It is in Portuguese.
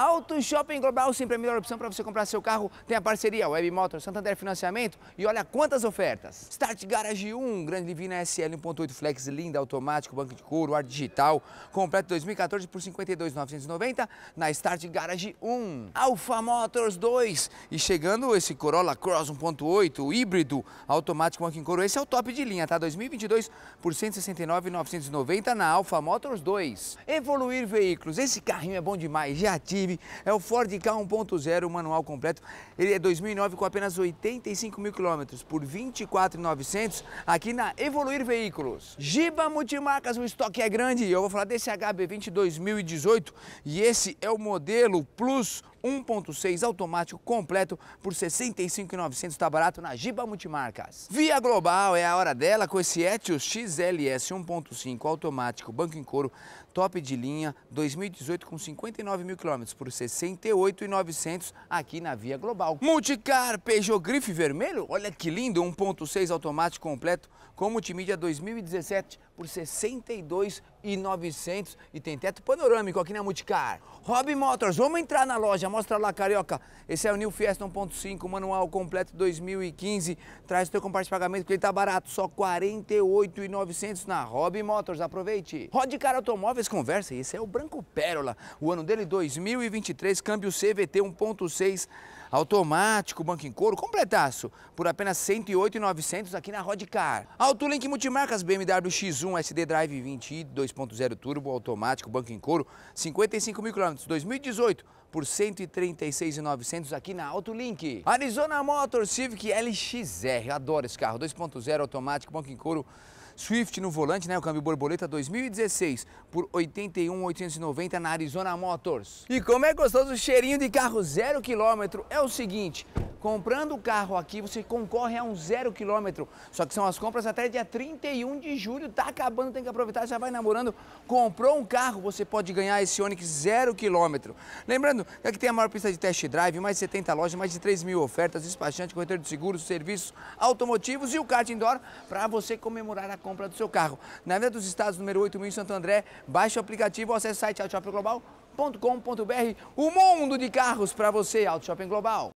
Auto Shopping Global sempre é a melhor opção para você comprar seu carro. Tem a parceria Web Motor, Santander Financiamento e olha quantas ofertas. Start Garage 1, Grande Divina SL 1.8 Flex, linda, automático, banco de couro, ar digital, completo 2014 por 52.990 na Start Garage 1. Alfa Motors 2 e chegando esse Corolla Cross 1.8 híbrido, automático, banco de couro. Esse é o top de linha, tá? 2022 por 169.990 na Alfa Motors 2. Evoluir veículos, esse carrinho é bom demais, já tive é o Ford K 1.0, manual completo. Ele é 2009 com apenas 85 mil quilômetros por 24,900 aqui na Evoluir Veículos. Giba Multimarcas, o estoque é grande. Eu vou falar desse HB20 2018 e esse é o modelo Plus 1.6 automático completo por R$ 65.900, tá barato na Giba Multimarcas. Via Global é a hora dela com esse Etios XLS 1.5 automático, banco em couro, top de linha, 2018 com 59 mil quilômetros por R$ 68.900 aqui na Via Global. Multicar Peugeot Grife Vermelho, olha que lindo, 1.6 automático completo com multimídia 2017 por R$ 62,900 e tem teto panorâmico aqui na Multicar. Hobby Motors, vamos entrar na loja, mostra lá, carioca. Esse é o New Fiesta 1.5, manual completo 2015. Traz o teu comparte de pagamento porque ele tá barato, só R$ 48,900 na Hobby Motors. Aproveite. Car Automóveis conversa, esse é o Branco Pérola. O ano dele 2023, câmbio CVT 1.6 automático, banco em couro, completaço, por apenas 108,900 aqui na Rodcar. Autolink Multimarcas BMW X1 SD Drive 20i 2.0 turbo automático, banco em couro, 55 mil quilômetros, 2018 por 136,900 aqui na Autolink. Arizona Motor Civic LXR, adoro esse carro, 2.0 automático, banco em couro, Swift no volante, né? O câmbio borboleta 2016 por 81,890 na Arizona Motors. E como é gostoso o cheirinho de carro zero quilômetro. É o seguinte, Comprando o carro aqui, você concorre a um zero quilômetro. Só que são as compras até dia 31 de julho. Tá acabando, tem que aproveitar, já vai namorando. Comprou um carro, você pode ganhar esse Onix zero quilômetro. Lembrando que aqui tem a maior pista de test drive, mais de 70 lojas, mais de 3 mil ofertas, despachante, corretor de seguros, serviços automotivos e o kart indoor para você comemorar a compra do seu carro. Na Avenida dos Estados, número mil em Santo André, baixe o aplicativo ou acesse o site autoshopglobal.com.br. O mundo de carros para você, Auto Shopping Global.